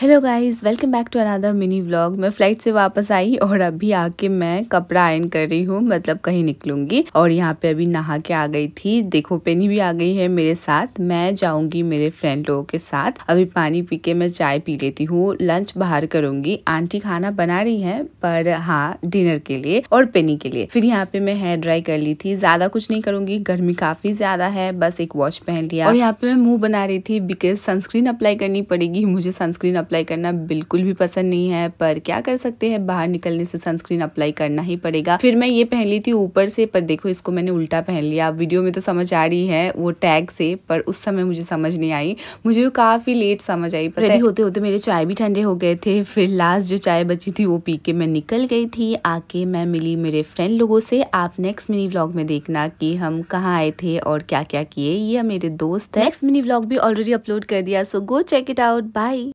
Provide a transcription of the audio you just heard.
hello guys welcome back to another mini vlog मैं flight से वापस आई और अभी आके मैं कपड़ा आयन कर रही हूँ मतलब कहीं निकलूंगी और यहाँ पे अभी नहा के आ गई थी देखो पेनी भी आ गई है मेरे साथ मैं जाऊंगी मेरे फ्रेंड लोगों के साथ अभी पानी पी के मैं चाय पी लेती हूँ लंच बाहर करूंगी आंटी खाना बना रही है पर हाँ डिनर के लिए और पेनी के लिए फिर यहाँ पे मैं हेयर ड्राई कर ली थी ज्यादा कुछ नहीं करूंगी गर्मी काफी ज्यादा है बस एक वॉच पहन लिया और यहाँ पे मैं मुंह बना रही थी बिकॉज सनस्क्रीन अप्लाई करनी पड़ेगी मुझे सनस्क्रीन अप्लाई करना बिल्कुल भी पसंद नहीं है पर क्या कर सकते हैं बाहर निकलने से सनस्क्रीन अप्लाई करना ही पड़ेगा फिर मैं ये पहन ली थी ऊपर से पर देखो इसको मैंने उल्टा पहन लिया वीडियो में तो समझ आ रही है वो टैग से पर उस समय मुझे समझ नहीं आई मुझे काफ़ी लेट समझ आई पर होते होते मेरे चाय भी ठंडे हो गए थे फिर लास्ट जो चाय बची थी वो पी के मैं निकल गई थी आके मैं मिली मेरे फ्रेंड लोगों से आप नेक्स्ट मिनी व्लॉग में देखना कि हम कहाँ आए थे और क्या क्या किए ये मेरे दोस्त है नेक्स्ट मिनी व्लॉग भी ऑलरेडी अपलोड कर दिया so go check it out bye